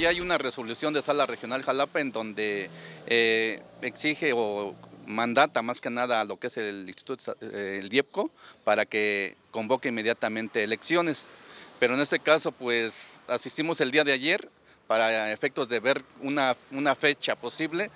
ya hay una resolución de Sala Regional Jalapa en donde eh, exige o mandata más que nada a lo que es el Instituto, eh, el DIEPCO, para que convoque inmediatamente elecciones. Pero en este caso, pues asistimos el día de ayer para efectos de ver una, una fecha posible,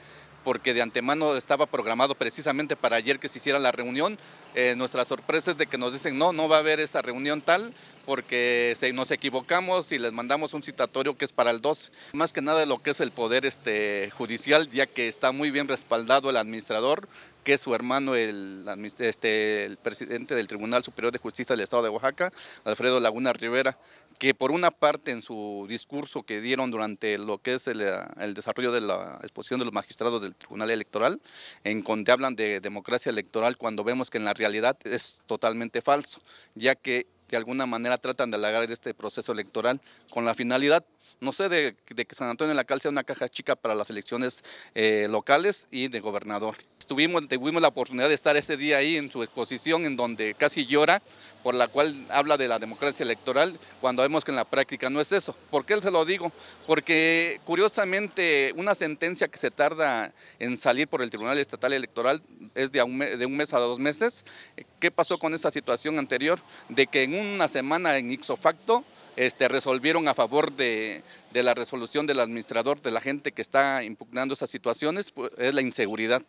porque de antemano estaba programado precisamente para ayer que se hiciera la reunión, eh, nuestras sorpresas de que nos dicen, no, no va a haber esta reunión tal, porque nos equivocamos y les mandamos un citatorio que es para el 12. Más que nada lo que es el poder este, judicial, ya que está muy bien respaldado el administrador, que es su hermano, el, este, presidente del Tribunal Superior de Justicia del Estado de Oaxaca, Alfredo Laguna Rivera, que por una parte en su discurso que dieron durante lo que es el, el desarrollo de la exposición de los magistrados del Tribunal Electoral, en donde hablan de democracia electoral cuando vemos que en la realidad es totalmente falso, ya que de alguna manera tratan de halagar este proceso electoral con la finalidad no sé de, que San Antonio de la Cal sea una caja chica para las elecciones eh, locales y de gobernador. Estuvimos, tuvimos la oportunidad de estar ese día ahí en su exposición, en donde casi llora, por la cual habla de la democracia electoral, cuando vemos que en la práctica no es eso. ¿Por qué se lo digo? Porque curiosamente una sentencia que se tarda en salir por el Tribunal Estatal Electoral es de un, mes, de un mes a dos meses. ¿Qué pasó con esa situación anterior? De que en una semana en Ixofacto facto este, resolvieron a favor de, la resolución del administrador, de la gente que está impugnando esas situaciones, pues, es la inseguridad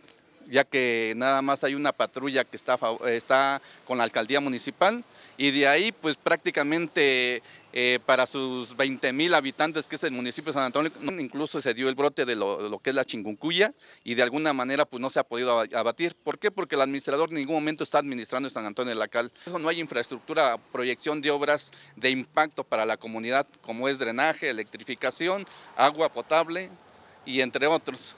ya que nada más hay una patrulla que está, está con la alcaldía municipal y de ahí pues prácticamente eh, para sus 20 mil habitantes que es el municipio de San Antonio, incluso se dio el brote de lo, que es la chinguncuya y de alguna manera pues no se ha podido abatir. ¿Por qué? Porque el administrador en ningún momento está administrando San Antonio de la Cal. Eso no hay infraestructura, proyección de obras de impacto para la comunidad como es drenaje, electrificación, agua potable y entre otros.